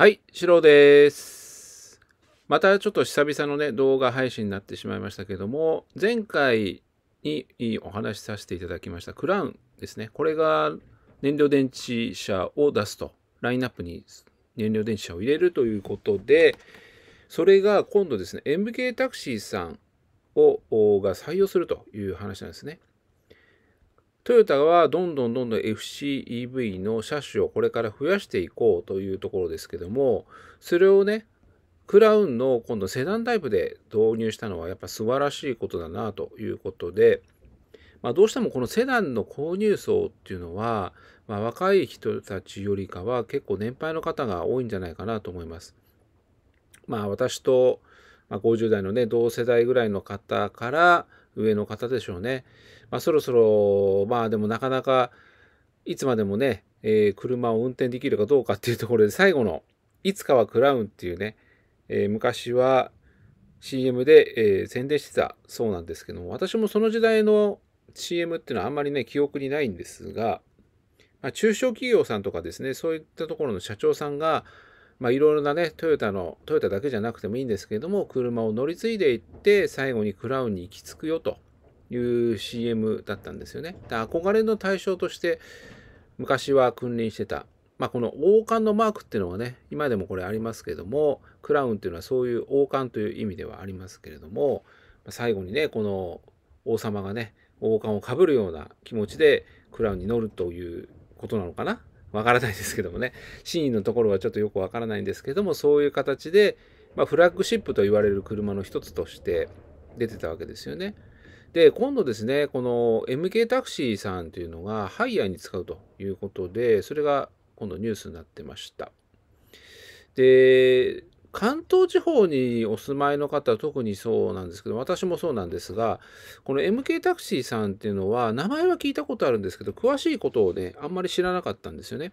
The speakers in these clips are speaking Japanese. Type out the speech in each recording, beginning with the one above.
はい、シロです。またちょっと久々のね、動画配信になってしまいましたけども、前回にお話しさせていただきましたクラウンですね。これが燃料電池車を出すと、ラインナップに燃料電池車を入れるということで、それが今度ですね、MK タクシーさんをが採用するという話なんですね。トヨタはどんどんどんどん FCEV の車種をこれから増やしていこうというところですけども、それをね、クラウンの今度セダンタイプで導入したのはやっぱ素晴らしいことだなということで、まあ、どうしてもこのセダンの購入層っていうのは、まあ、若い人たちよりかは結構年配の方が多いんじゃないかなと思います。まあ私と、ま50代のね同世代ぐらいの方から、上の方でしょうね。まあ、そろそろ、まあでもなかなか、いつまでもね、えー、車を運転できるかどうかっていうところで、最後の、いつかはクラウンっていうね、えー、昔は CM で、えー、宣伝してたそうなんですけども、私もその時代の CM っていうのはあんまりね、記憶にないんですが、まあ、中小企業さんとかですね、そういったところの社長さんが、まあ、いろいろなね、トヨタの、トヨタだけじゃなくてもいいんですけれども、車を乗り継いでいって、最後にクラウンに行き着くよという CM だったんですよね。で憧れの対象として、昔は君臨してた。まあ、この王冠のマークっていうのはね、今でもこれありますけれども、クラウンっていうのはそういう王冠という意味ではありますけれども、最後にね、この王様がね、王冠をかぶるような気持ちでクラウンに乗るということなのかな。わからないですけどもね、真意のところはちょっとよくわからないんですけども、そういう形で、まあ、フラッグシップと言われる車の一つとして出てたわけですよね。で、今度ですね、この MK タクシーさんというのがハイヤーに使うということで、それが今度ニュースになってました。で、関東地方にお住まいの方は特にそうなんですけど、私もそうなんですが、この MK タクシーさんっていうのは、名前は聞いたことあるんですけど、詳しいことをね、あんまり知らなかったんですよね。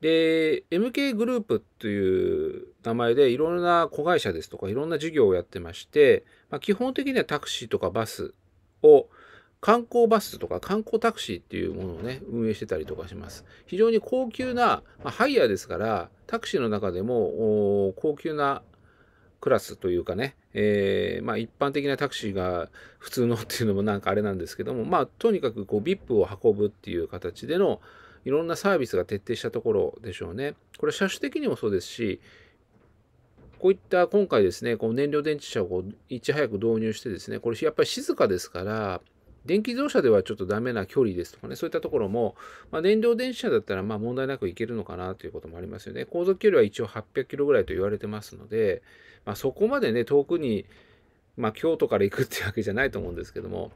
で、MK グループっていう名前で、いろんな子会社ですとか、いろんな事業をやってまして、まあ、基本的にはタクシーとかバスを観光バスとか観光タクシーっていうものをね、運営してたりとかします。非常に高級な、まあ、ハイヤーですから、タクシーの中でも高級なクラスというかね、えー、まあ、一般的なタクシーが普通のっていうのもなんかあれなんですけども、まあ、とにかくこう VIP を運ぶっていう形でのいろんなサービスが徹底したところでしょうね。これ車種的にもそうですし、こういった今回ですね、こう燃料電池車をこういち早く導入してですね、これやっぱり静かですから、電気自動車ではちょっとダメな距離ですとかね、そういったところも、まあ、燃料電池車だったらまあ問題なくいけるのかなということもありますよね。航続距離は一応800キロぐらいと言われてますので、まあ、そこまでね、遠くに、まあ、京都から行くってわけじゃないと思うんですけども、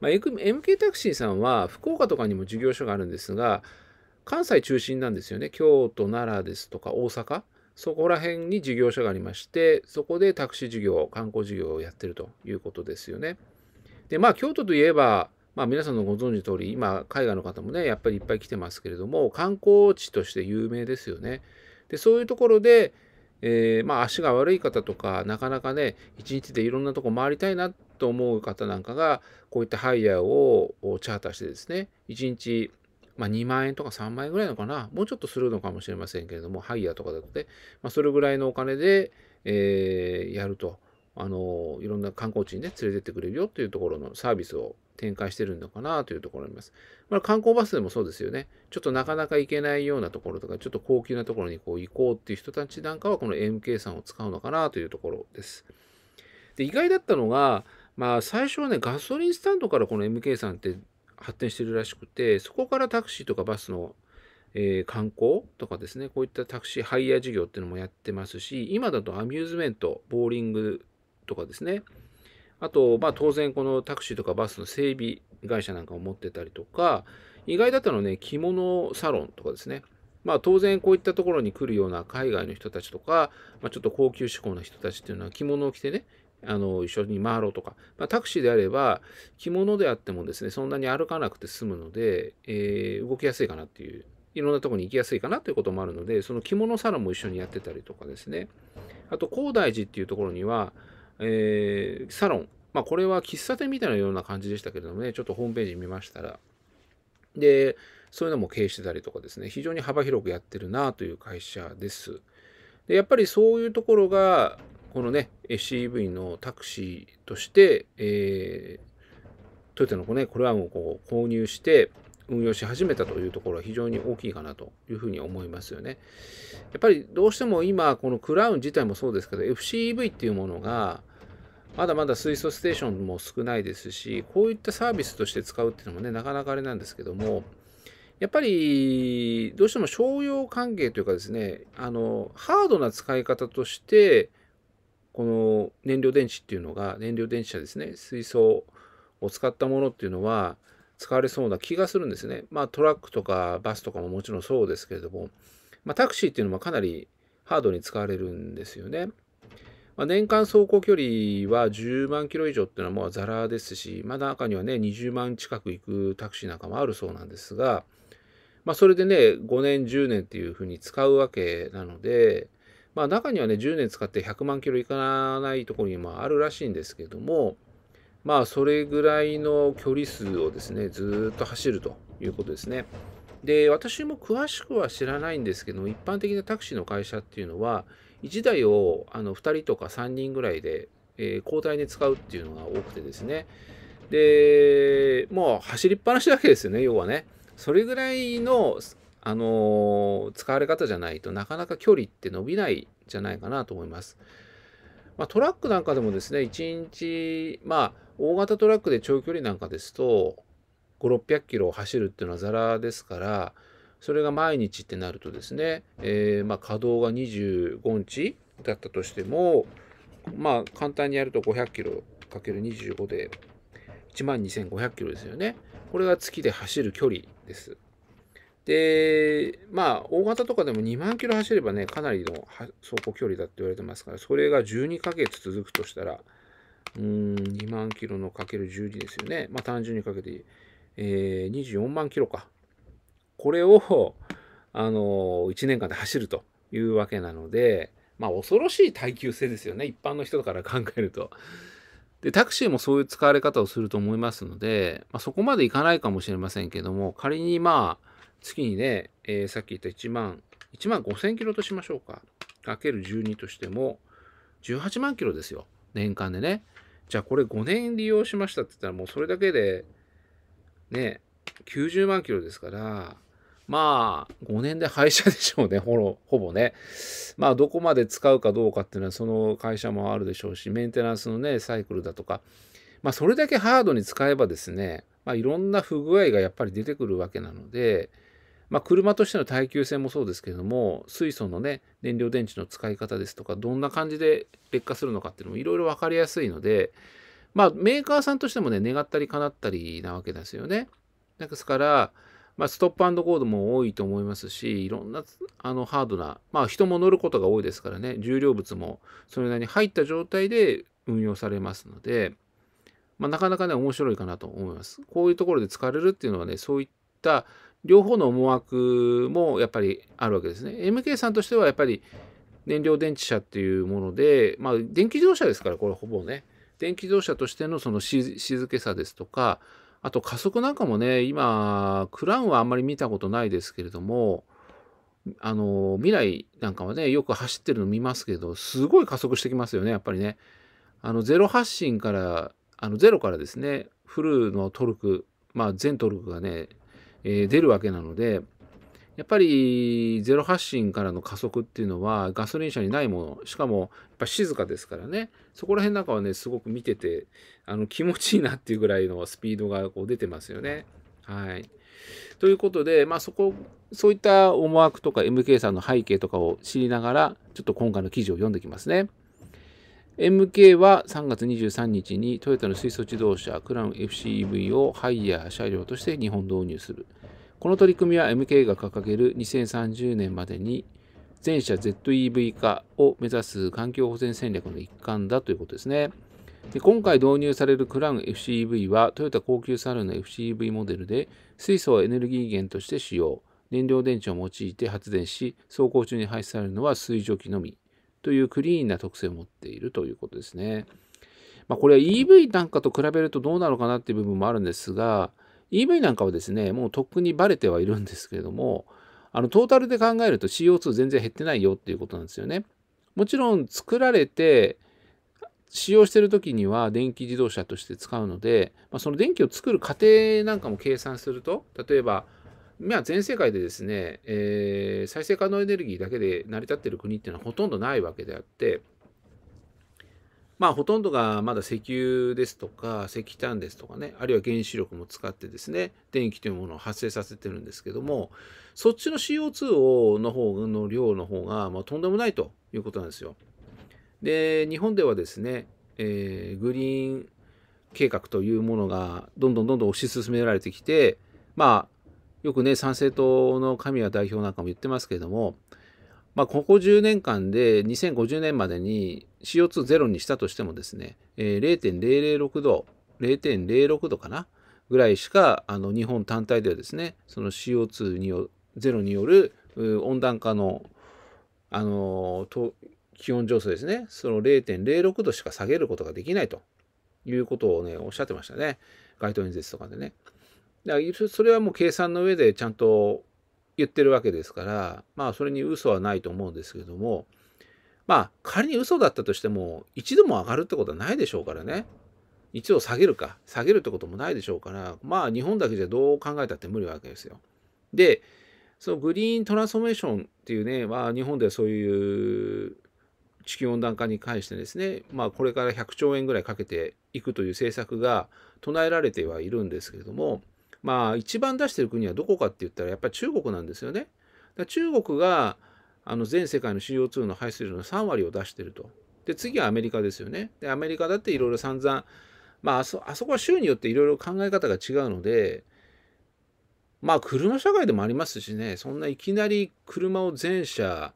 まあ、MK タクシーさんは福岡とかにも事業所があるんですが、関西中心なんですよね。京都、奈良ですとか大阪。そこら辺に事業所がありまして、そこでタクシー事業、観光事業をやってるということですよね。でまあ京都といえば、まあ、皆さんのご存知の通り今海外の方もねやっぱりいっぱい来てますけれども観光地として有名ですよね。でそういうところで、えー、まあ、足が悪い方とかなかなかね一日でいろんなとこ回りたいなと思う方なんかがこういったハイヤーをチャーターしてですね1日まあ、2万円とか3万円ぐらいのかな、もうちょっとするのかもしれませんけれども、ハイヤーとかだとね、まあ、それぐらいのお金で、えー、やると。あの、いろんな観光地にね、連れてってくれるよというところのサービスを展開してるのかなというところあります。まあ、観光バスでもそうですよね。ちょっとなかなか行けないようなところとか、ちょっと高級なところにこう行こうっていう人たちなんかは、この MK さんを使うのかなというところです。で、意外だったのが、まあ、最初はね、ガソリンスタンドからこの MK さんって発展してるらしくて、そこからタクシーとかバスのえー、観光とかですね、こういったタクシーハイヤー事業っていうのもやってますし、今だとアミューズメント、ボーリングとかですね。あと、まあ当然このタクシーとかバスの整備会社なんかを持ってたりとか、意外だったのね、着物サロンとかですね。まあ当然こういったところに来るような海外の人たちとか、まあ、ちょっと高級志向な人たちっていうのは着物を着てね、あの一緒に回ろうとか、まあ、タクシーであれば着物であってもですねそんなに歩かなくて済むので、えー、動きやすいかなっていういろんなとこに行きやすいかなということもあるのでその着物サロンも一緒にやってたりとかですねあと高大寺っていうところにはえー、サロン。まあ、これは喫茶店みたいなような感じでしたけれどもね、ちょっとホームページ見ましたら。で、そういうのも経営してたりとかですね、非常に幅広くやってるなという会社です。で、やっぱりそういうところが、このね、CEV のタクシーとして、えー、トヨタの子ね、これはもうこう購入して、運用し始めたというところは非常に大きいかなというふうに思いますよね。やっぱりどうしても今このクラウン自体もそうですけど FCEV っていうものがまだまだ水素ステーションも少ないですしこういったサービスとして使うっていうのもねなかなかあれなんですけどもやっぱりどうしても商用関係というかですねあのハードな使い方としてこの燃料電池っていうのが燃料電池車ですね水素を使ったものっていうのは使われそうな気がするんですね。まあトラックとかバスとかももちろんそうですけれども、まあ、タクシーっていうのもかなりハードに使われるんですよね。まあ、年間走行距離は10万キロ以上っていうのはもうザラですし、まあ、中にはね、20万近く行くタクシーなんかもあるそうなんですが、まあ、それでね、5年、10年っていうふうに使うわけなので、まあ、中にはね、10年使って100万キロ行かないところにもあるらしいんですけども、まあそれぐらいの距離数をですねずっと走るということですね。で私も詳しくは知らないんですけど一般的なタクシーの会社っていうのは1台をあの2人とか3人ぐらいで、えー、交代に使うっていうのが多くてですねでもう走りっぱなしだけですよね要はねそれぐらいの、あのー、使われ方じゃないとなかなか距離って伸びないじゃないかなと思います、まあ、トラックなんかでもですね1日まあ大型トラックで長距離なんかですと、5、600キロを走るっていうのはザラですから、それが毎日ってなるとですね、えー、まあ、稼働が25日だったとしても、まあ、簡単にやると500キロ ×25 で1万2500キロですよね。これが月で走る距離です。で、まあ、大型とかでも2万キロ走ればね、かなりの走行距離だって言われてますから、それが12ヶ月続くとしたら、うん、2万キロのかける12ですよね。まあ単純にかけて、えー、24万キロか。これを、あの1年間で走るというわけなので、まあ恐ろしい耐久性ですよね。一般の人から考えると。で、タクシーもそういう使われ方をすると思いますので、まあ、そこまでいかないかもしれませんけども、仮にまあ、月にね、えー、さっき言った1万、1万5000キロとしましょうか。かける12としても、18万キロですよ。年間でね。じゃあこれ5年利用しましたって言ったらもうそれだけで、ね、90万キロですから、まあ、5年で廃車でしょうね、ほぼね。まあ、どこまで使うかどうかっていうのは、その会社もあるでしょうし、メンテナンスのね、サイクルだとか、まあ、それだけハードに使えばですね、まあ、いろんな不具合がやっぱり出てくるわけなので、まあ、車としての耐久性もそうですけれども水素のね燃料電池の使い方ですとかどんな感じで劣化するのかっていうのもいろいろ分かりやすいので、まあ、メーカーさんとしてもね願ったり叶ったりなわけですよね。ですから、まあ、ストップゴードも多いと思いますしいろんなあのハードな、まあ、人も乗ることが多いですからね重量物もそれなりに入った状態で運用されますので、まあ、なかなかね面白いかなと思います。こういうところで使われるっていうのはねそういった両方の思惑もやっぱりあるわけですね。MK さんとしてはやっぱり燃料電池車っていうもので、まあ、電気自動車ですからこれほぼね電気自動車としてのその静けさですとかあと加速なんかもね今クラウンはあんまり見たことないですけれどもあの未来なんかはねよく走ってるの見ますけどすごい加速してきますよねやっぱりね。あのゼロ発進からあのゼロからですねフルのトルクまあ全トルクがねえー、出るわけなので、やっぱりゼロ発進からの加速っていうのはガソリン車にないもの、しかもやっぱ静かですからね、そこら辺なんかはね、すごく見てて、あの気持ちいいなっていうぐらいのスピードがこう出てますよね。はい。ということで、まあそこ、そういった思惑とか MK さんの背景とかを知りながら、ちょっと今回の記事を読んできますね。MK は3月23日にトヨタの水素自動車クラウン FCEV をハイヤー車両として日本導入する。この取り組みは MK が掲げる2030年までに全車 ZEV 化を目指す環境保全戦略の一環だということですね。で今回導入されるクラウン FCEV はトヨタ高級サルの FCEV モデルで水素をエネルギー源として使用。燃料電池を用いて発電し、走行中に排出されるのは水蒸気のみ。というクリーンな特性を持っているということですね。まあ、これは EV なんかと比べるとどうなのかなっていう部分もあるんですが、EV なんかはですね、もうとっくにバレてはいるんですけれども、あのトータルで考えると CO2 全然減ってないよっていうことなんですよね。もちろん作られて使用してる時には電気自動車として使うので、まあ、その電気を作る過程なんかも計算すると例えばまあ、全世界でですね、えー、再生可能エネルギーだけで成り立っている国っていうのはほとんどないわけであって、まあ、ほとんどがまだ石油ですとか石炭ですとかねあるいは原子力も使ってですね電気というものを発生させてるんですけどもそっちの CO2 をの方の量の方が、まあ、とんでもないということなんですよ。で日本ではですね、えー、グリーン計画というものがどんどんどんどん推し進められてきてまあよくね、参政党の神谷代表なんかも言ってますけれども、まあ、ここ10年間で2050年までに CO2 ゼロにしたとしてもですね、えー、0.006度、0.06度かなぐらいしか、あの、日本単体ではですね、その CO2 ゼロによる温暖化の、あの気温上昇ですね、その0.06度しか下げることができないということをね、おっしゃってましたね。街頭演説とかでね。だからそれはもう計算の上でちゃんと言ってるわけですから、まあそれに嘘はないと思うんですけども、まあ仮に嘘だったとしても一度も上がるってことはないでしょうからね。一度下げるか、下げるってこともないでしょうから、まあ日本だけじゃどう考えたって無理わけですよ。で、そのグリーントランスフォーメーションっていうね、まあ日本ではそういう地球温暖化に関してですね、まあ、これから100兆円ぐらいかけていくという政策が唱えられてはいるんですけれども、まあ一番出してる国はどこかって言ったらやっぱり中国なんですよね。だ中国があの全世界の CO2 の排出量の3割を出してると。で次はアメリカですよね。でアメリカだっていろいろ散々まああそこは州によっていろいろ考え方が違うのでまあ車社会でもありますしねそんないきなり車を全車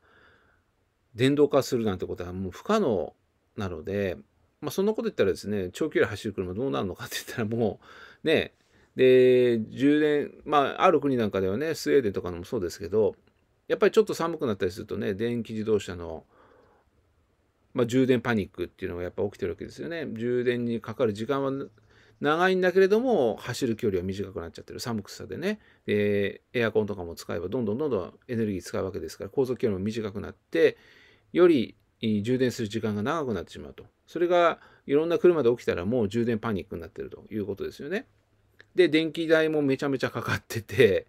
電動化するなんてことはもう不可能なので、まあ、そんなこと言ったらですね長距離走る車どうなるのかって言ったらもうねで、10年、まあ、ある国なんかではね、スウェーデンとかのもそうですけど、やっぱりちょっと寒くなったりするとね、電気自動車の、まあ、充電パニックっていうのがやっぱ起きてるわけですよね。充電にかかる時間は長いんだけれども、走る距離は短くなっちゃってる、寒くさでね。で、エアコンとかも使えば、どんどんどんどんエネルギー使うわけですから、航続距離も短くなって、より充電する時間が長くなってしまうと。それがいろんな車で起きたらもう充電パニックになってるということですよね。で、電気代もめちゃめちゃかかってて、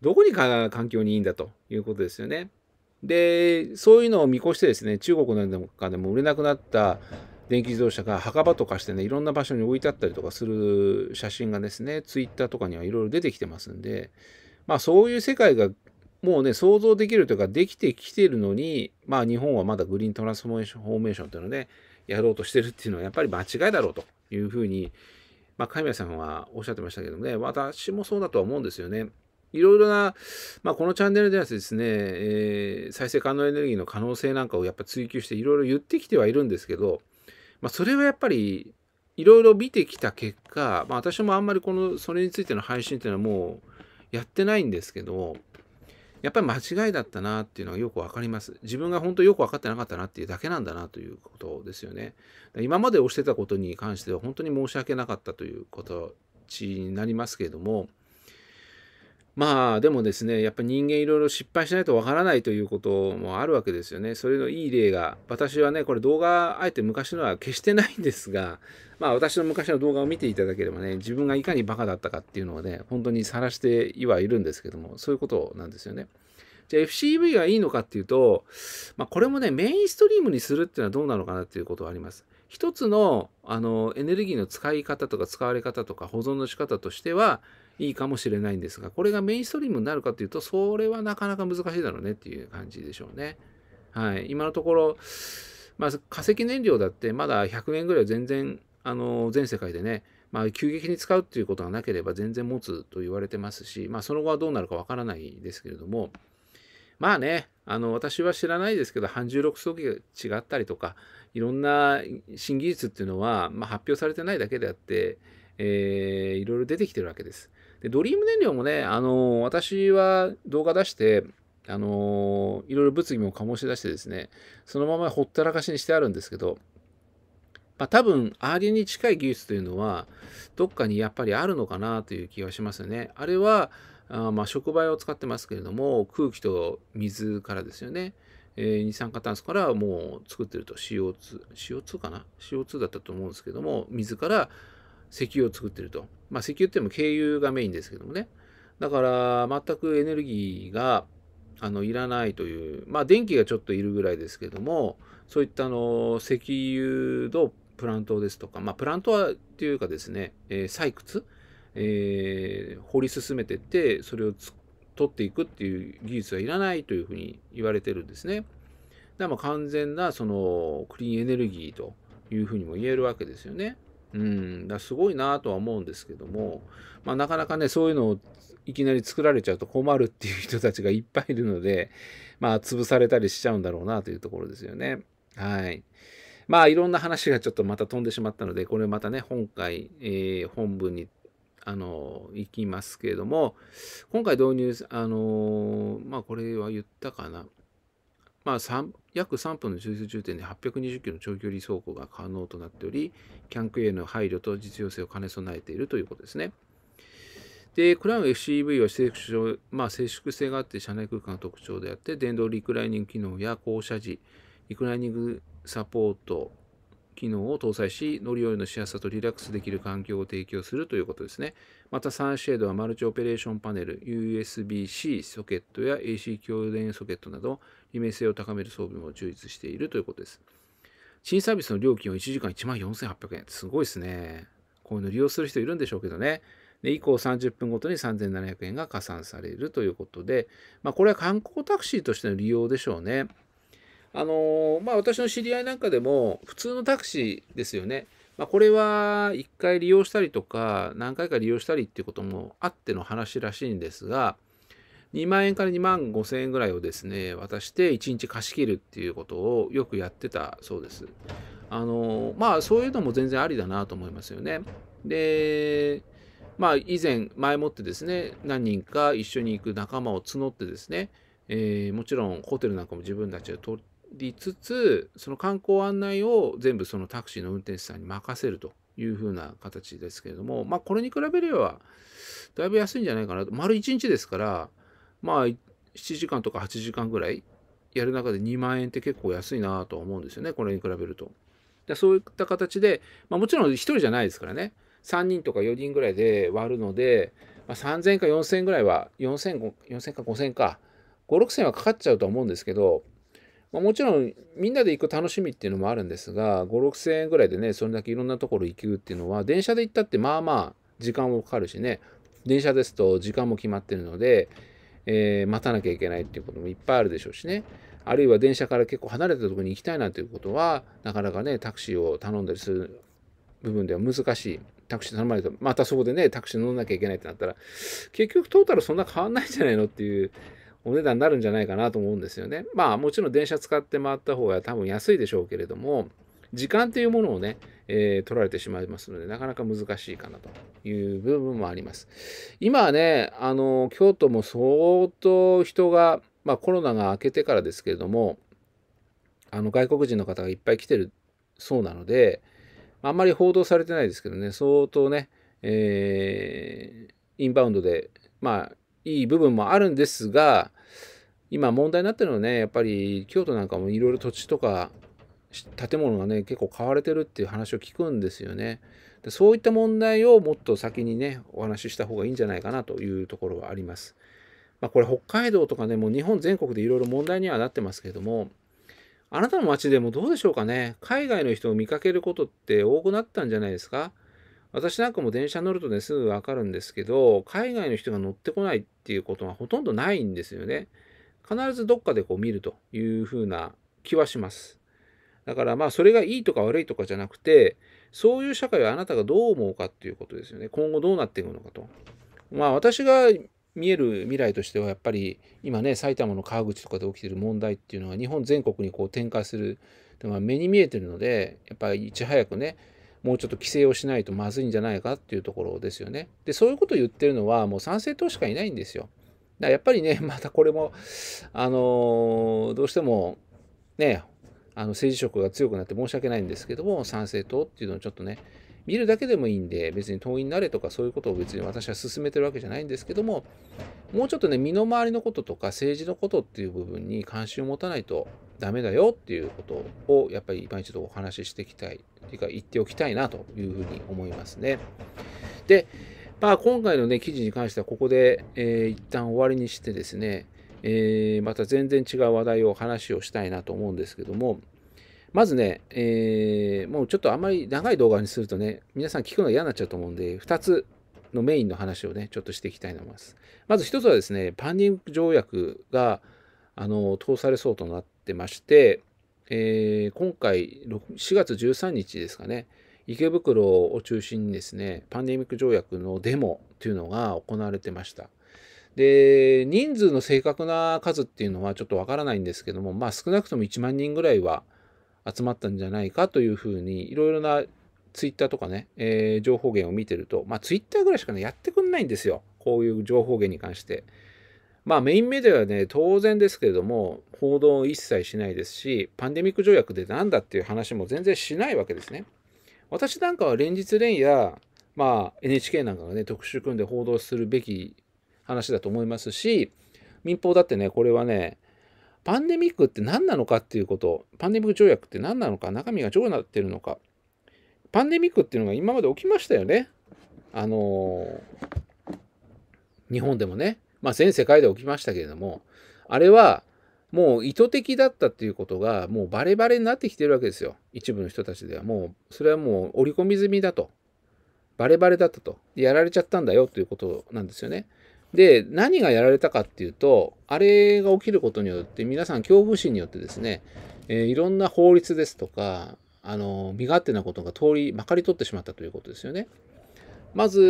どこにか環境にいいんだということですよね。で、そういうのを見越してですね、中国なんかでも売れなくなった電気自動車が墓場とかしてね、いろんな場所に置いてあったりとかする写真がですね、ツイッターとかにはいろいろ出てきてますんで、まあそういう世界がもうね、想像できるというか、できてきてるのに、まあ日本はまだグリーントランスフォーメーションというのをね、やろうとしてるっていうのはやっぱり間違いだろうというふうにまあ、神谷さんはおっしゃってましたけどもね、私もそうだとは思うんですよね。いろいろな、まあ、このチャンネルではですね、えー、再生可能エネルギーの可能性なんかをやっぱ追求していろいろ言ってきてはいるんですけど、まあ、それはやっぱりいろいろ見てきた結果、まあ、私もあんまりこのそれについての配信っていうのはもうやってないんですけど、やっぱり間違いだったなっていうのはよく分かります。自分が本当よく分かってなかったなっていうだけなんだなということですよね。今まで押してたことに関しては本当に申し訳なかったということになりますけれども、まあでもですねやっぱり人間いろいろ失敗しないとわからないということもあるわけですよねそれのいい例が私はねこれ動画あえて昔のは消してないんですがまあ私の昔の動画を見ていただければね自分がいかにバカだったかっていうのをね本当に晒してはいるんですけどもそういうことなんですよね。じゃあ FCV がいいのかっていうと、まあ、これもねメインストリームにするっていうのはどうなのかなっていうことはあります。一つのあのエネルギーの使い方とか使われ方とか保存の仕方としてはいいかもしれないんですが、これがメインストリームになるかというと、それはなかなか難しいだろうねっていう感じでしょうね。はい。今のところ、まあ、化石燃料だってまだ100年ぐらいは全然、あの、全世界でね、まあ、急激に使うっていうことがなければ全然持つと言われてますし、まあ、その後はどうなるかわからないですけれども、まあね、あの、私は知らないですけど、半重力装置が違ったりとか、いろんな新技術っていうのは、まあ、発表されてないだけであって、えー、いろいろ出てきてるわけです。で、ドリーム燃料もね、あのー、私は動画出して、あのー、いろいろ物議も醸し出してですね、そのままほったらかしにしてあるんですけど、まあ、多分、アーに近い技術というのは、どっかにやっぱりあるのかなという気がしますよね。あれは、あまあ、触媒を使ってますけれども、空気と水からですよね。えー、二酸化炭素からもう作ってると CO2、CO2 かな ?CO2 だったと思うんですけども、水から石油を作ってると。まあ、石油っても軽油がメインですけどもね。だから全くエネルギーがあのいらないという、まあ、電気がちょっといるぐらいですけども、そういったあの石油のプラントですとか、まあ、プラントはっていうかですね、えー、採掘、えー、掘り進めてって、それを取っていくっていう技術はいらないというふうに言われてるんですね。だから完全なそのクリーンエネルギーというふうにも言えるわけですよね。うん、だすごいなとは思うんですけども、まあ、なかなかねそういうのをいきなり作られちゃうと困るっていう人たちがいっぱいいるので、まあ、潰されたりしちゃうんだろうなというところですよね。はい。まあ、いろんな話がちょっとまた飛んでしまったので、これまたね、本回、えー、本文に、あの、行きますけれども、今回導入、あのー、まあ、これは言ったかな。まあ、約3分の中枢中点で820キロの長距離走行が可能となっており、キャンクへの配慮と実用性を兼ね備えているということですね。で、クラウン FCV は接触,、まあ、接触性があって車内空間が特徴であって、電動リクライニング機能や降車時、リクライニングサポート、機能を搭載し、乗り降りのしやすさとリラックスできる環境を提供するということですね。また、サンシェードはマルチオペレーションパネル、USB-C ソケットや AC 供電ソケットなど、利便性を高める装備も充実しているということです。新サービスの料金は1時間14,800円。すごいですね。こういうの利用する人いるんでしょうけどね。で以降30分ごとに3700円が加算されるということで、まあ、これは観光タクシーとしての利用でしょうね。あのまあ、私の知り合いなんかでも、普通のタクシーですよね。まあ、これは1回利用したりとか、何回か利用したりっていうこともあっての話らしいんですが、2万円から2万5千円ぐらいをですね、渡して1日貸し切るっていうことをよくやってたそうです。あのまあ、そういうのも全然ありだなと思いますよね。で、まあ、以前、前もってですね、何人か一緒に行く仲間を募ってですね、えー、もちろんホテルなんかも自分たちで取りつつその観光案内を全部そのタクシーの運転手さんに任せるというふうな形ですけれどもまあこれに比べればだいぶ安いんじゃないかなと丸1日ですからまあ7時間とか8時間ぐらいやる中で2万円って結構安いなと思うんですよねこれに比べると。でそういった形で、まあ、もちろん1人じゃないですからね3人とか4人ぐらいで割るので、まあ、3000か4000ぐらいは4000か5000か56000はかかっちゃうとは思うんですけどまあ、もちろんみんなで行く楽しみっていうのもあるんですが、5、6000円ぐらいでね、それだけいろんなところ行くっていうのは、電車で行ったってまあまあ時間もかかるしね、電車ですと時間も決まってるので、えー、待たなきゃいけないっていうこともいっぱいあるでしょうしね。あるいは電車から結構離れたところに行きたいなということは、なかなかね、タクシーを頼んだりする部分では難しい。タクシー頼まれたまたそこでね、タクシー乗んなきゃいけないってなったら、結局トータルそんな変わんないんじゃないのっていうお値段になるんじゃないかなと思うんですよね。まあもちろん電車使って回った方が多分安いでしょうけれども、時間というものをね、えー、取られてしまいますので、なかなか難しいかなという部分もあります。今はね、あの、京都も相当人が、まあコロナが明けてからですけれども、あの外国人の方がいっぱい来てるそうなので、あんまり報道されてないですけどね、相当ね、えー、インバウンドで、まあ、いい部分もあるんですが、今問題になってるのはね、やっぱり京都なんかもいろいろ土地とか建物がね、結構買われてるっていう話を聞くんですよね。でそういった問題をもっと先にね、お話しした方がいいんじゃないかなというところはあります。まあ、これ北海道とかね、もう日本全国でいろいろ問題にはなってますけども、あなたの街でもどうでしょうかね海外の人を見かけることって多くなったんじゃないですか私なんかも電車乗るとね、すぐわかるんですけど、海外の人が乗ってこないっていうことはほとんどないんですよね。必ずどっかでこう見るというふうな気はします。だからまあそれがいいとか悪いとかじゃなくて、そういう社会はあなたがどう思うかっていうことですよね。今後どうなっていくのかと。まあ私が見える未来としてはやっぱり今ね、埼玉の川口とかで起きてる問題っていうのは日本全国にこう展開する、まあ、目に見えてるので、やっぱりいち早くね、もうちょっと規制をしないとまずいんじゃないかっていうところですよね。で、そういうことを言ってるのはもう賛成党しかいないんですよ。だからやっぱりね、またこれも、あのどうしても、ね、あの政治色が強くなって申し訳ないんですけども、賛成党っていうのをちょっとね、見るだけでもいいんで、別に党員になれとかそういうことを別に私は進めてるわけじゃないんですけども、もうちょっとね、身の回りのこととか政治のことっていう部分に関心を持たないとダメだよっていうことを、やっぱり今一度お話ししていきたい、というか言っておきたいなというふうに思いますね。で、まあ今回のね、記事に関してはここで、えー、一旦終わりにしてですね、えー、また全然違う話題を話をしたいなと思うんですけども、まずね、えー、もうちょっとあんまり長い動画にするとね、皆さん聞くの嫌になっちゃうと思うんで、2つのメインの話をね、ちょっとしていきたいと思います。まず1つはですね、パンデミック条約が、あの、通されそうとなってまして、えー、今回4月13日ですかね、池袋を中心にですね、パンデミック条約のデモというのが行われてました。で、人数の正確な数っていうのはちょっとわからないんですけども、まあ少なくとも1万人ぐらいは、集まったんじゃないかというふうにいろいろなツイッターとかね、えー、情報源を見てると、まあ、ツイッターぐらいしかね、やってくんないんですよ。こういう情報源に関して。まあ、メインメディアはね、当然ですけれども、報道を一切しないですし、パンデミック条約で何だっていう話も全然しないわけですね。私なんかは連日連夜、まあ、NHK なんかがね、特集組んで報道するべき話だと思いますし、民放だってね、これはね、パンデミックって何なのかっていうこと、パンデミック条約って何なのか、中身がどうなってるのか、パンデミックっていうのが今まで起きましたよね。あのー、日本でもね、まあ、全世界で起きましたけれども、あれはもう意図的だったっていうことが、もうバレバレになってきてるわけですよ。一部の人たちでは。もう、それはもう織り込み済みだと。バレバレだったと。やられちゃったんだよということなんですよね。で、何がやられたかっていうと、あれが起きることによって、皆さん恐怖心によってですね、えー、いろんな法律ですとか、あの、身勝手なことが通り、まかり取ってしまったということですよね。まず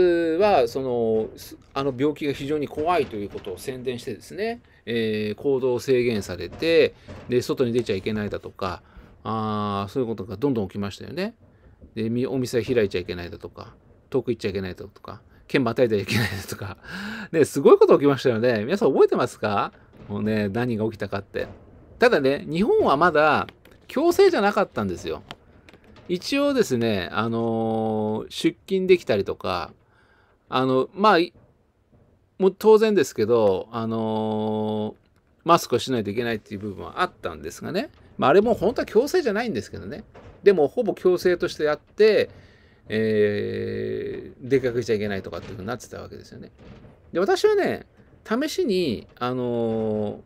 は、その、あの病気が非常に怖いということを宣伝してですね、えー、行動を制限されて、で、外に出ちゃいけないだとか、あそういうことがどんどん起きましたよね。で、お店開いちゃいけないだとか、遠く行っちゃいけないだとか、剣またいではいけないとか。ね、すごいこと起きましたよね。皆さん覚えてますかもうね、何が起きたかって。ただね、日本はまだ強制じゃなかったんですよ。一応ですね、あのー、出勤できたりとか、あの、まあ、もう当然ですけど、あのー、マスクをしないといけないっていう部分はあったんですがね、まあ、あれも本当は強制じゃないんですけどね、でもほぼ強制としてやって、えー、出かけちゃいけないとかっていうふうになってたわけですよね。で、私はね、試しに、あのー、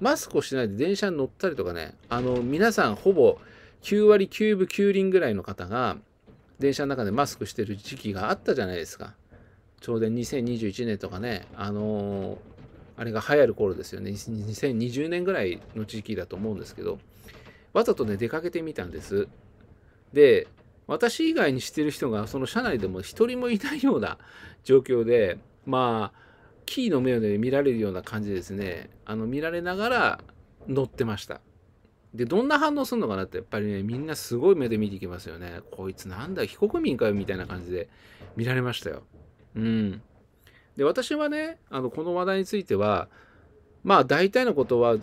マスクをしないで電車に乗ったりとかね、あの皆さんほぼ9割9分9輪ぐらいの方が、電車の中でマスクしてる時期があったじゃないですか。ちょうど2021年とかね、あのー、あれが流行る頃ですよね。2020年ぐらいの時期だと思うんですけど、わざとね、出かけてみたんです。で、私以外にしてる人がその社内でも一人もいないような状況で、まあ、キーの目で見られるような感じですね、あの見られながら乗ってました。で、どんな反応するのかなって、やっぱりね、みんなすごい目で見てきますよね。こいつなんだ、非国民かよ、みたいな感じで見られましたよ。うん。で、私はね、あの、この話題については、まあ、大体のことは、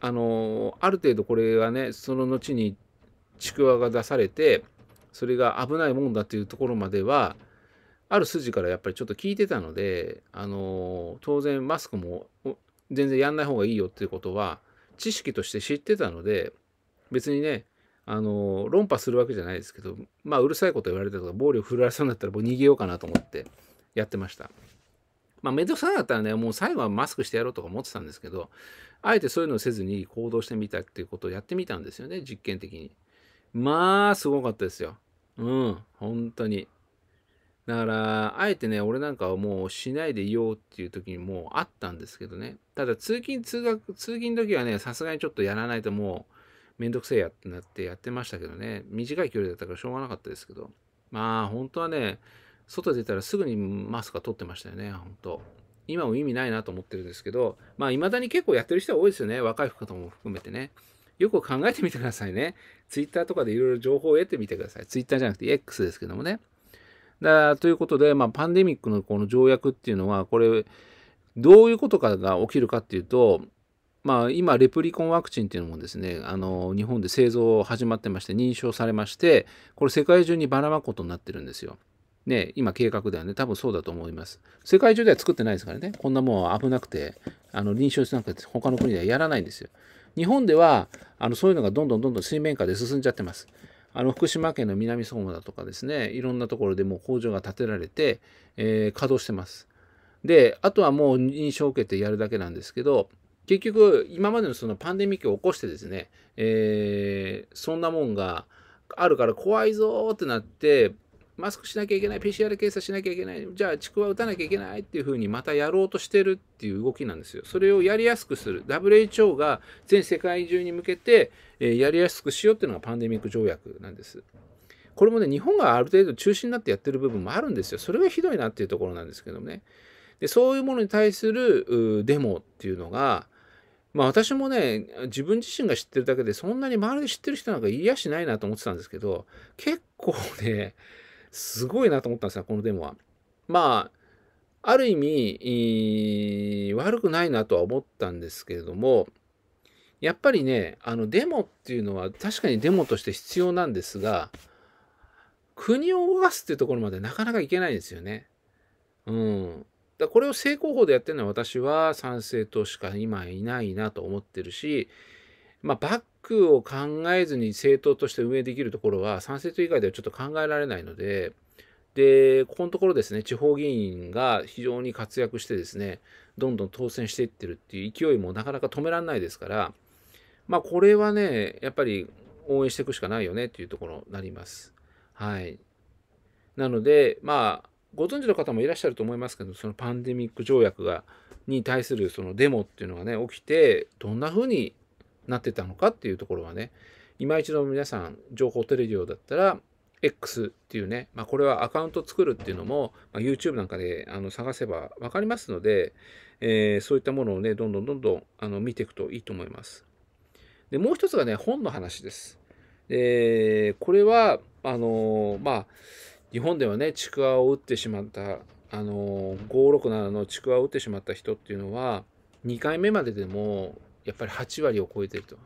あの、ある程度これはね、その後にちくわが出されて、それが危ないもんだっていうところまではある筋からやっぱりちょっと聞いてたので、あの当然マスクも全然やんない方がいいよっていうことは知識として知ってたので別にねあの論破するわけじゃないですけどまあうるさいこと言われたとか暴力振られそうになったらもう逃げようかなと思ってやってました。まあ、めんどくさかったらね、もう最後はマスクしてやろうとか思ってたんですけど、あえてそういうのをせずに行動してみたっていうことをやってみたんですよね、実験的に。まあ、すごかったですよ。うん、本当に。だから、あえてね、俺なんかはもうしないでいようっていう時にもうあったんですけどね。ただ、通勤、通学、通勤時はね、さすがにちょっとやらないともう、めんどくせえやってなってやってましたけどね。短い距離だったからしょうがなかったですけど。まあ、本当はね、外出たらすぐにマスクは取ってましたよね、本当今も意味ないなと思ってるんですけど、まあ、未だに結構やってる人は多いですよね。若い方も含めてね。よく考えてみてくださいね。ツイッターとかでいろいろ情報を得てみてください。ツイッターじゃなくて X ですけどもね。だということで、まあ、パンデミックのこの条約っていうのは、これ、どういうことかが起きるかっていうと、まあ、今、レプリコンワクチンっていうのもですね、あの、日本で製造始まってまして、認証されまして、これ世界中にばらまくことになってるんですよ。ね、今計画ではね、多分そうだと思います。世界中では作ってないですからね、こんなもん危なくて、あの、臨床しなくて、他の国ではやらないんですよ。日本ではあのそういうのがどんどんどんどん水面下で進んじゃってます。あの福島県の南相馬だとかですねいろんなところでもう工場が建てられて、えー、稼働してます。であとはもう認証を受けてやるだけなんですけど結局今までのそのパンデミックを起こしてですね、えー、そんなもんがあるから怖いぞーってなってマスクしなきゃいけない PCR 検査しなきゃいけないじゃあちくわ打たなきゃいけないっていうふうにまたやろうとしてるっていう動きなんですよそれをやりやすくする WHO が全世界中に向けて、えー、やりやすくしようっていうのがパンデミック条約なんですこれもね日本がある程度中心になってやってる部分もあるんですよそれがひどいなっていうところなんですけどもねでそういうものに対するデモっていうのがまあ私もね、自分自身が知ってるだけで、そんなに周りで知ってる人なんかいやしないなと思ってたんですけど、結構ね、すごいなと思ったんですよ、このデモは。まあ、ある意味、悪くないなとは思ったんですけれども、やっぱりね、あの、デモっていうのは確かにデモとして必要なんですが、国を動かすっていうところまでなかなかいけないんですよね。うん。だこれを正攻法でやってるのは私は賛成としか今いないなと思ってるし、まあ、バックを考えずに政党として運営できるところは、参政党以外ではちょっと考えられないので、で、ここのところですね、地方議員が非常に活躍してですね、どんどん当選していってるっていう勢いもなかなか止められないですから、まあ、これはね、やっぱり応援していくしかないよねっていうところになります。はい。なので、まあ、ご存知の方もいらっしゃると思いますけど、そのパンデミック条約が、に対するそのデモっていうのがね、起きて、どんな風になってたのかっていうところはね、今一度皆さん情報テレビ用だったら、X っていうね、まあ、これはアカウント作るっていうのも、まあ、YouTube なんかであの探せばわかりますので、えー、そういったものをね、どんどんどんどんあの見ていくといいと思います。で、もう一つがね、本の話です。で、これは、あのまあ、日本ではね、ちくわを打ってしまった、あの567のちくわを打ってしまった人っていうのは、2回目まででもやっぱり8割を超えてると。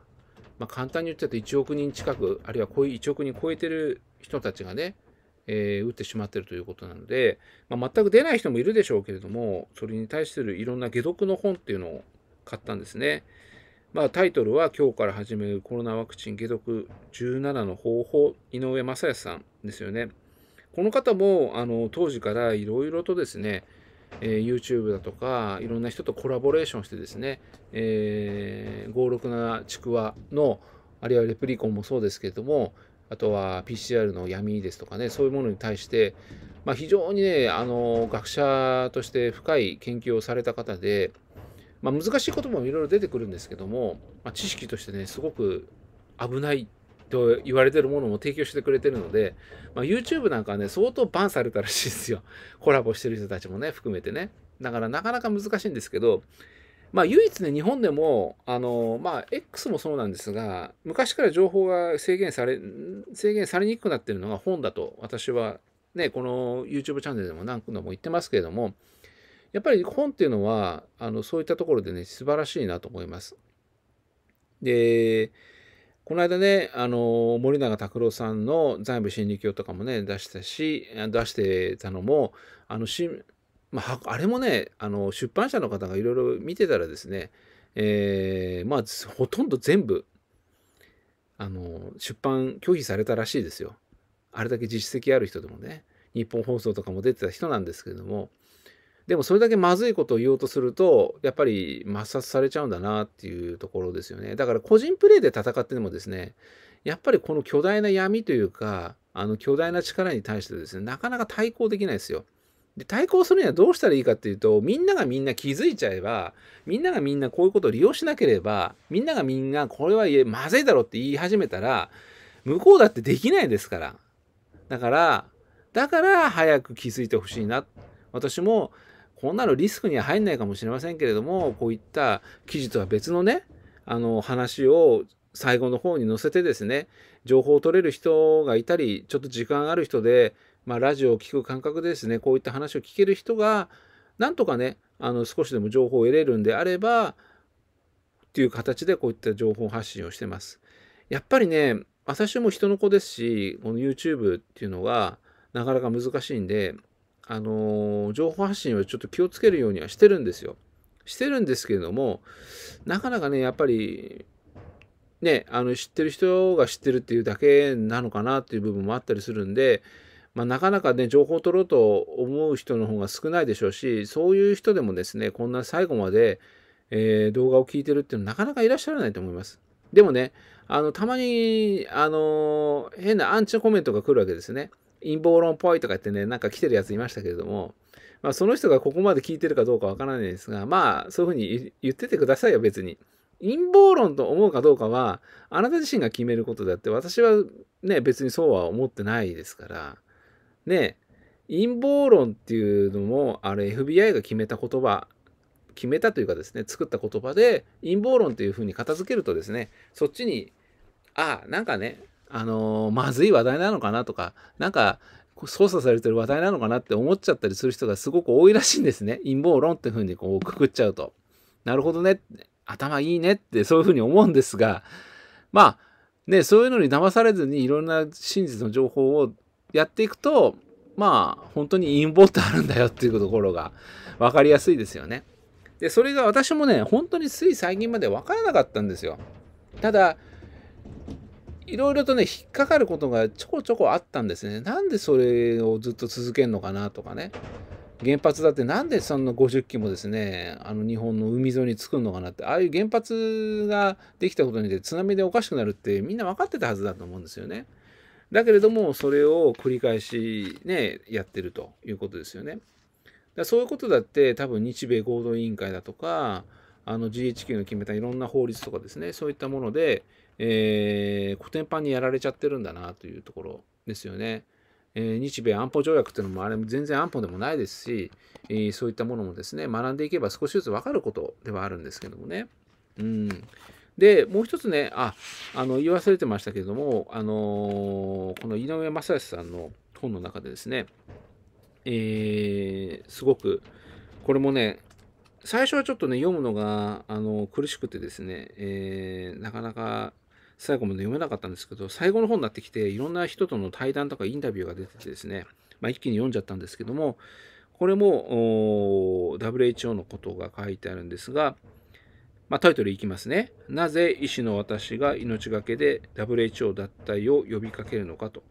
まあ、簡単に言っちゃうと1億人近く、あるいはこういう1億人超えてる人たちがね、えー、打ってしまってるということなので、まあ、全く出ない人もいるでしょうけれども、それに対するいろんな解毒の本っていうのを買ったんですね。まあ、タイトルは今日から始めるコロナワクチン解毒17の方法、井上正康さんですよね。この方もあの当時からいろいろとですね、えー、YouTube だとかいろんな人とコラボレーションしてですね、えー、強力なちくわのあるいはレプリコンもそうですけれどもあとは PCR の闇ですとかねそういうものに対して、まあ、非常にねあの学者として深い研究をされた方で、まあ、難しいこともいろいろ出てくるんですけども、まあ、知識としてねすごく危ないと言われてるものも提供してくれてるので、まあ、YouTube なんかね、相当バンされたらしいですよ。コラボしてる人たちもね、含めてね。だからなかなか難しいんですけど、まあ唯一ね、日本でも、あの、まあ X もそうなんですが、昔から情報が制限され、制限されにくくなってるのが本だと私はね、この YouTube チャンネルでも何度も言ってますけれども、やっぱり本っていうのは、あのそういったところでね、素晴らしいなと思います。で、この間ね、あの、森永拓郎さんの財務心理教とかもね、出したし、出してたのも、あの、しまあ、あれもね、あの、出版社の方がいろいろ見てたらですね、えー、まあ、ほとんど全部、あの、出版拒否されたらしいですよ。あれだけ実績ある人でもね、日本放送とかも出てた人なんですけれども、でもそれだけまずいことを言おうとすると、やっぱり抹殺されちゃうんだなっていうところですよね。だから個人プレーで戦ってもですね、やっぱりこの巨大な闇というか、あの巨大な力に対してですね、なかなか対抗できないですよ。で対抗するにはどうしたらいいかっていうとみんながみんな気づいちゃえばみんながみんなこういうことを利用しなければみんながみんなこれはまずいだろって言い始めたら向こうだってできないですからだからだから早く気づいてほしいな私もこんなのリスクには入んないかもしれませんけれども、こういった記事とは別のね、あの話を最後の方に載せてですね、情報を取れる人がいたり、ちょっと時間ある人で、まあ、ラジオを聴く感覚でですね、こういった話を聞ける人が、なんとかね、あの少しでも情報を得れるんであれば、っていう形でこういった情報発信をしてます。やっぱりね、私も人の子ですし、この YouTube っていうのがなかなか難しいんで、あのー、情報発信はちょっと気をつけるようにはしてるんですよ。してるんですけれども、なかなかね、やっぱり、ね、あの、知ってる人が知ってるっていうだけなのかなっていう部分もあったりするんで、まあ、なかなかね、情報を取ろうと思う人の方が少ないでしょうし、そういう人でもですね、こんな最後まで、えー、動画を聞いてるっていうのはなかなかいらっしゃらないと思います。でもね、あの、たまに、あのー、変なアンチコメントが来るわけですね。陰謀論っぽいとか言ってね、なんか来てるやついましたけれども、まあ、その人がここまで聞いてるかどうかわからないですが、まあ、そういうふうに言っててくださいよ、別に。陰謀論と思うかどうかは、あなた自身が決めることであって、私はね、別にそうは思ってないですから、ね、陰謀論っていうのも、あれ、FBI が決めた言葉、決めたというかですね、作った言葉で、陰謀論というふうに片付けるとですね、そっちに、ああ、なんかね、あのー、まずい話題なのかなとか、なんか、操作されてる話題なのかなって思っちゃったりする人がすごく多いらしいんですね。陰謀論っていうふうにこうくくっちゃうと。なるほどね。頭いいねってそういうふうに思うんですが、まあ、ね、そういうのに騙されずにいろんな真実の情報をやっていくと、まあ、本当に陰謀ってあるんだよっていうところが分かりやすいですよね。で、それが私もね、本当につい最近まで分からなかったんですよ。ただ、いろいろとね、引っかかることがちょこちょこあったんですね。なんでそれをずっと続けるのかなとかね。原発だってなんでそんな50基もですね、あの日本の海沿いに作るのかなって、ああいう原発ができたことによって津波でおかしくなるってみんな分かってたはずだと思うんですよね。だけれども、それを繰り返しね、やってるということですよね。だそういうことだって多分日米合同委員会だとか、あの GHQ の決めたいろんな法律とかですね、そういったもので、え典コテンパンにやられちゃってるんだなというところですよね。えー、日米安保条約っていうのもあれ全然安保でもないですし、えー、そういったものもですね学んでいけば少しずつ分かることではあるんですけどもね。うん、でもう一つねああの言い忘れてましたけれども、あのー、この井上正義さんの本の中でですね、えすごくこれもね最初はちょっとね読むのがあの苦しくてですね、えー、なかなか最後まで読めなかったんですけど、最後の方になってきて、いろんな人との対談とかインタビューが出ててですね、まあ、一気に読んじゃったんですけども、これも WHO のことが書いてあるんですが、まあ、タイトルいきますね。なぜ医師の私が命がけで WHO 脱退を呼びかけるのかと。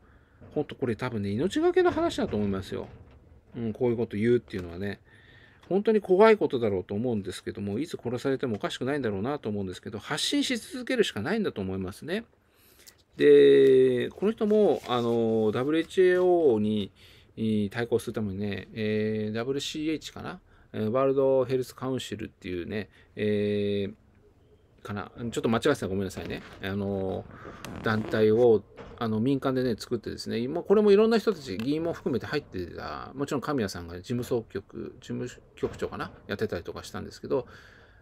ほんとこれ多分ね、命がけの話だと思いますよ。うん、こういうこと言うっていうのはね。本当に怖いことだろうと思うんですけども、いつ殺されてもおかしくないんだろうなと思うんですけど、発信し続けるしかないんだと思いますね。で、この人も、あの、WHO に対抗するためにね、えー、WCH かな、ワールドヘルスカウンシルっていうね、えーかな。ちょっと間違えてたらごめんなさいね。あの、団体を、あの、民間でね、作ってですね、もこれもいろんな人たち、議員も含めて入ってた、もちろん神谷さんが、ね、事務総局、事務局長かな、やってたりとかしたんですけど、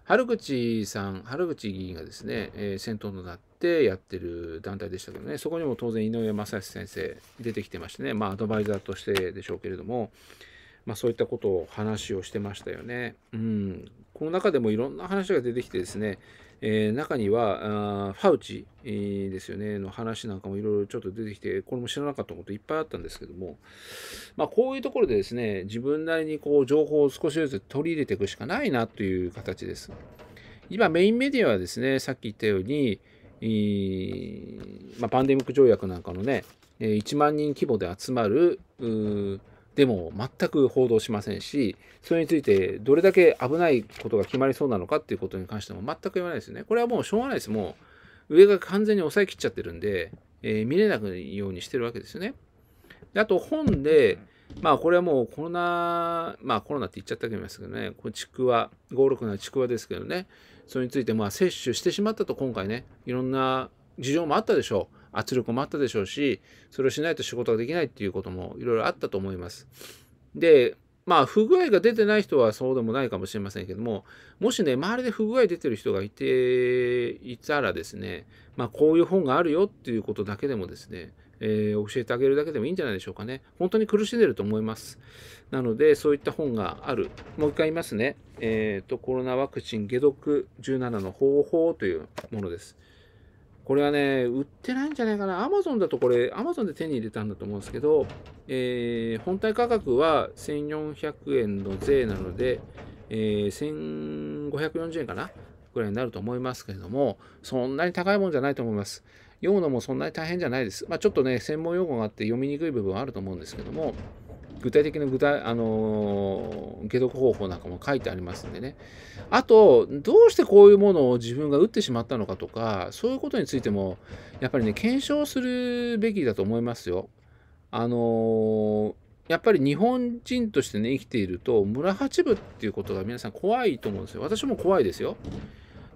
春口さん、春口議員がですね、えー、先頭となってやってる団体でしたけどね、そこにも当然井上正史先生出てきてましてね、まあアドバイザーとしてでしょうけれども、まあそういったことを話をしてましたよね。うん。この中でもいろんな話が出てきてですね、えー、中にはあファウチ、ですよねの話なんかもいろいろちょっと出てきてこれも知らなかったこといっぱいあったんですけども、まあ、こういうところでですね自分なりにこう情報を少しずつ取り入れていくしかないなという形です今メインメディアはですねさっき言ったように、えー、まあ、パンデミック条約なんかのね1万人規模で集まるでも全く報道しませんし、それについてどれだけ危ないことが決まりそうなのかっていうことに関しても全く言わないですよね。これはもうしょうがないです。もう上が完全に抑えきっちゃってるんで、えー、見れなくようにしてるわけですよね。であと本で、まあこれはもうコロナ、まあコロナって言っちゃったけどすけどね、こちくわ、56のちくわですけどね、それについてまあ接種してしまったと今回ね、いろんな事情もあったでしょう。圧力もあったでしょうし、それをしないと仕事ができないっていうこともいろいろあったと思います。で、まあ、不具合が出てない人はそうでもないかもしれませんけども、もしね、周りで不具合出てる人がいて、いたらですね、まあ、こういう本があるよっていうことだけでもですね、えー、教えてあげるだけでもいいんじゃないでしょうかね。本当に苦しんでると思います。なので、そういった本がある。もう一回言いますね。えっ、ー、と、コロナワクチン解毒17の方法というものです。これはね、売ってないんじゃないかな。アマゾンだとこれ、アマゾンで手に入れたんだと思うんですけど、えー、本体価格は1400円の税なので、えー、1540円かなぐらいになると思いますけれども、そんなに高いもんじゃないと思います。読むのもそんなに大変じゃないです。まあ、ちょっとね、専門用語があって読みにくい部分はあると思うんですけども、具体的な具体、あのー、解読方法なんかも書いてありますんでね。あと、どうしてこういうものを自分が打ってしまったのかとか、そういうことについても、やっぱりね、検証するべきだと思いますよ。あのー、やっぱり日本人としてね、生きていると、村八分っていうことが皆さん怖いと思うんですよ。私も怖いですよ。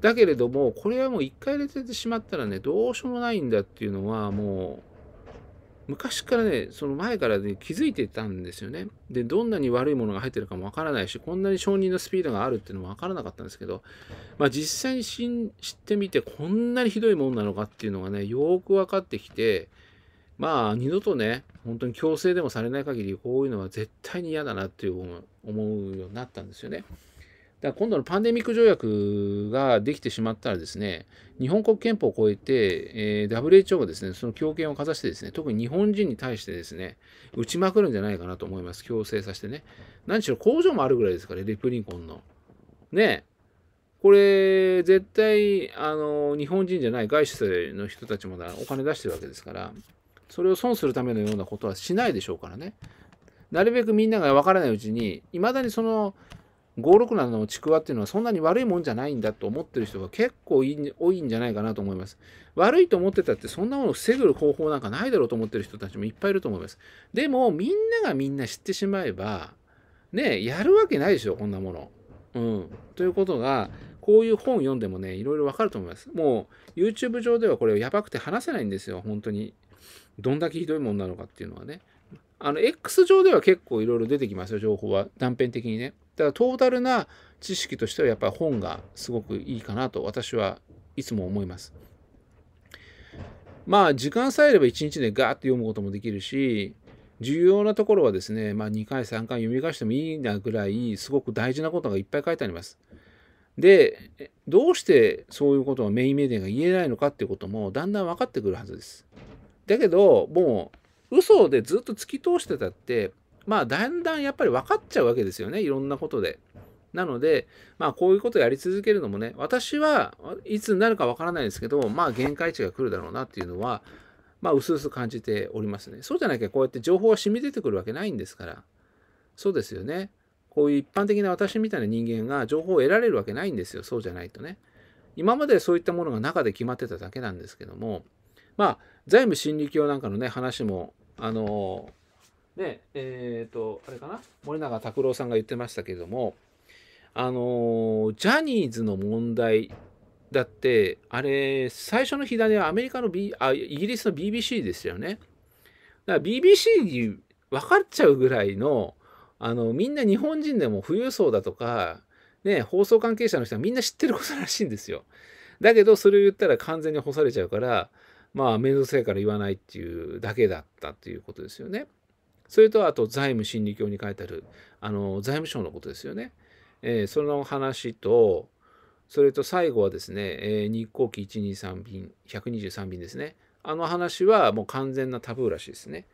だけれども、これはもう一回出てしまったらね、どうしようもないんだっていうのは、もう、昔からね、その前からね、気づいてたんですよね。で、どんなに悪いものが入ってるかもわからないし、こんなに承認のスピードがあるっていうのもわからなかったんですけど、まあ実際に知ってみて、こんなにひどいもんなのかっていうのがね、よく分かってきて、まあ二度とね、本当に強制でもされない限り、こういうのは絶対に嫌だなっていう思うようになったんですよね。だから今度のパンデミック条約ができてしまったらですね、日本国憲法を超えて、えー、WHO がですね、その強権をかざしてですね、特に日本人に対してですね、打ちまくるんじゃないかなと思います。強制させてね。何しろ工場もあるぐらいですから、レプリンコンの。ねこれ、絶対、あの、日本人じゃない外資の人たちもお金出してるわけですから、それを損するためのようなことはしないでしょうからね。なるべくみんなが分からないうちに、いまだにその、567のちくわっていうのはそんなに悪いもんじゃないんだと思ってる人が結構多いんじゃないかなと思います。悪いと思ってたってそんなものを防ぐ方法なんかないだろうと思ってる人たちもいっぱいいると思います。でもみんながみんな知ってしまえば、ね、やるわけないでしょ、こんなもの。うん。ということが、こういう本読んでもね、いろいろわかると思います。もう YouTube 上ではこれやばくて話せないんですよ、本当に。どんだけひどいもんなのかっていうのはね。あの、X 上では結構いろいろ出てきますよ、情報は。断片的にね。だからトータルな知識としてはやっぱり本がすごくいいかなと私はいつも思います。まあ時間さえあれば1日でガーッと読むこともできるし重要なところはですね、まあ、2回3回読み返してもいいなぐらいすごく大事なことがいっぱい書いてあります。でどうしてそういうことをメインメディアが言えないのかっていうこともだんだん分かってくるはずです。だけどもう嘘でずっと突き通してたってまあ、だんだんやっぱり分かっちゃうわけですよね。いろんなことで。なので、まあ、こういうことをやり続けるのもね、私はいつになるかわからないですけど、まあ、限界値が来るだろうなっていうのは、まあ、うすうす感じておりますね。そうじゃなきゃ、こうやって情報が染み出てくるわけないんですから。そうですよね。こういう一般的な私みたいな人間が情報を得られるわけないんですよ。そうじゃないとね。今までそういったものが中で決まってただけなんですけども、まあ、財務心理教なんかのね、話も、あのねえっ、ー、とあれかな森永卓郎さんが言ってましたけどもあのジャニーズの問題だってあれ最初の火種はアメリカの、B、あイギリスの BBC ですよねだから BBC に分かっちゃうぐらいのあのみんな日本人でも富裕層だとか、ね、放送関係者の人はみんな知ってることらしいんですよだけどそれを言ったら完全に干されちゃうからまあ面倒くさいから言わないっていうだけだったっていうことですよね。それとあと財務心理教に書いてあるあの財務省のことですよね、えー、その話とそれと最後はですね、えー、日航機123便123便ですねあの話はもう完全なタブーらしいですね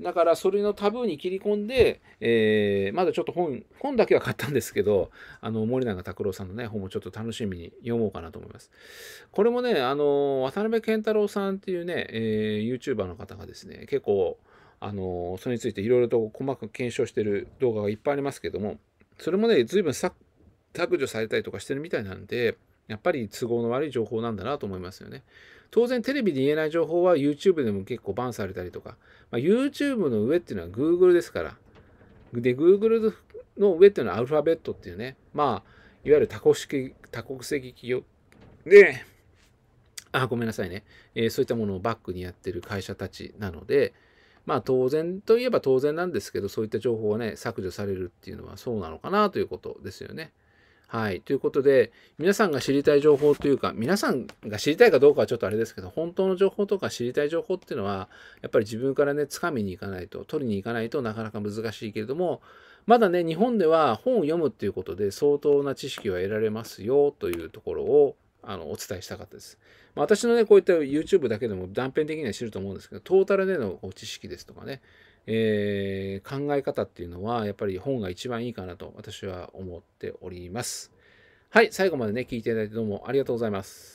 だからそれのタブーに切り込んで、えー、まだちょっと本本だけは買ったんですけどあの森永卓郎さんの、ね、本もちょっと楽しみに読もうかなと思います。これもねあの渡辺健太郎さんっていうね、えー、YouTuber の方がですね結構あのそれについていろいろと細かく検証してる動画がいっぱいありますけども、それもね、随分削除されたりとかしてるみたいなんで、やっぱり都合の悪い情報なんだなと思いますよね。当然テレビで言えない情報は YouTube でも結構バンされたりとか、まあ、YouTube の上っていうのは Google ですから、で、Google の上っていうのはアルファベットっていうね、まあ、いわゆる多国籍多国籍企業で、あ、ごめんなさいね、えー、そういったものをバックにやってる会社たちなので、まあ当然といえば当然なんですけど、そういった情報をね、削除されるっていうのはそうなのかなということですよね。はい。ということで、皆さんが知りたい情報というか、皆さんが知りたいかどうかはちょっとあれですけど、本当の情報とか知りたい情報っていうのは、やっぱり自分からね、掴みに行かないと、取りに行かないとなかなか難しいけれども、まだね、日本では本を読むっていうことで相当な知識は得られますよというところをあのお伝えしたかったです。まあ、私のね、こういった YouTube だけでも断片的には知ると思うんですけど、トータルでの知識ですとかね、えー、考え方っていうのは、やっぱり本が一番いいかなと私は思っております。はい、最後までね、聞いていただいてどうもありがとうございます。